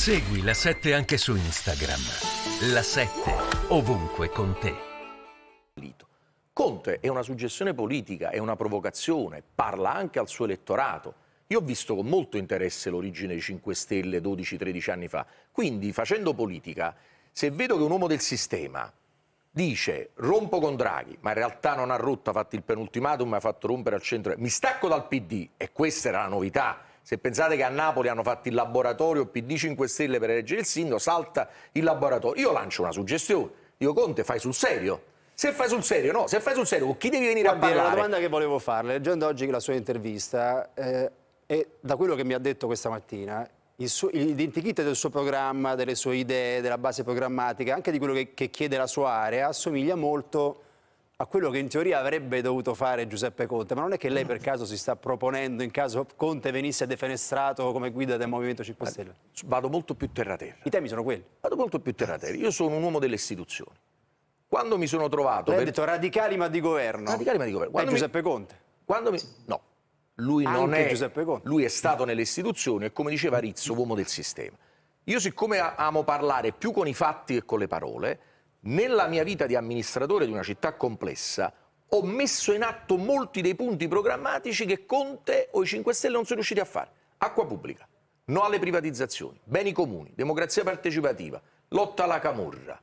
Segui la 7 anche su Instagram. La 7 ovunque con te. Conte è una suggestione politica, è una provocazione, parla anche al suo elettorato. Io ho visto con molto interesse l'origine dei 5 Stelle 12-13 anni fa. Quindi, facendo politica, se vedo che un uomo del sistema dice rompo con Draghi, ma in realtà non ha rotto, ha fatto il penultimatum, mi ha fatto rompere al centro, mi stacco dal PD, e questa era la novità se pensate che a Napoli hanno fatto il laboratorio PD 5 Stelle per eleggere il sindaco, salta il laboratorio. Io lancio una suggestione. Io Conte, fai sul serio. Se fai sul serio, no, se fai sul serio, con chi devi venire Guardi, a parlare? La domanda che volevo farle, leggendo oggi la sua intervista, eh, e da quello che mi ha detto questa mattina, l'identikit del suo programma, delle sue idee, della base programmatica, anche di quello che, che chiede la sua area, assomiglia molto a quello che in teoria avrebbe dovuto fare Giuseppe Conte, ma non è che lei per mm. caso si sta proponendo in caso Conte venisse defenestrato come guida del Movimento 5 Stelle? Vado molto più terra-terra. I temi sono quelli? Vado molto più terra-terra. Io sono un uomo delle istituzioni. Quando mi sono trovato... Lei per... ha detto radicali ma di governo. Radicali ma di governo. Quando è Giuseppe mi... Conte? Quando mi... No. Lui Anche non è... Giuseppe Conte. Lui è stato nelle istituzioni e come diceva Rizzo, uomo del sistema. Io siccome amo parlare più con i fatti che con le parole nella mia vita di amministratore di una città complessa ho messo in atto molti dei punti programmatici che Conte o i 5 Stelle non sono riusciti a fare. Acqua pubblica, no alle privatizzazioni, beni comuni, democrazia partecipativa, lotta alla camorra.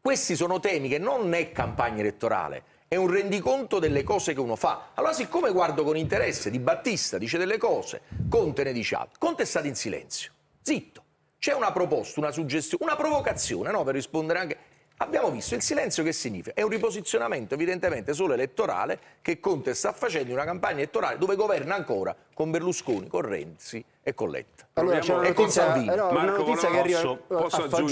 Questi sono temi che non è campagna elettorale, è un rendiconto delle cose che uno fa. Allora, siccome guardo con interesse, Di Battista dice delle cose, Conte ne dice altre. Conte è stato in silenzio, zitto. C'è una proposta, una suggestione, una provocazione, no? Per rispondere anche Abbiamo visto il silenzio che significa? È un riposizionamento evidentemente solo elettorale che Conte sta facendo una campagna elettorale dove governa ancora con Berlusconi, con Renzi e con Letta. Allora, e con Salvini. Eh, no, Marco, Marco, posso, posso aggiungere?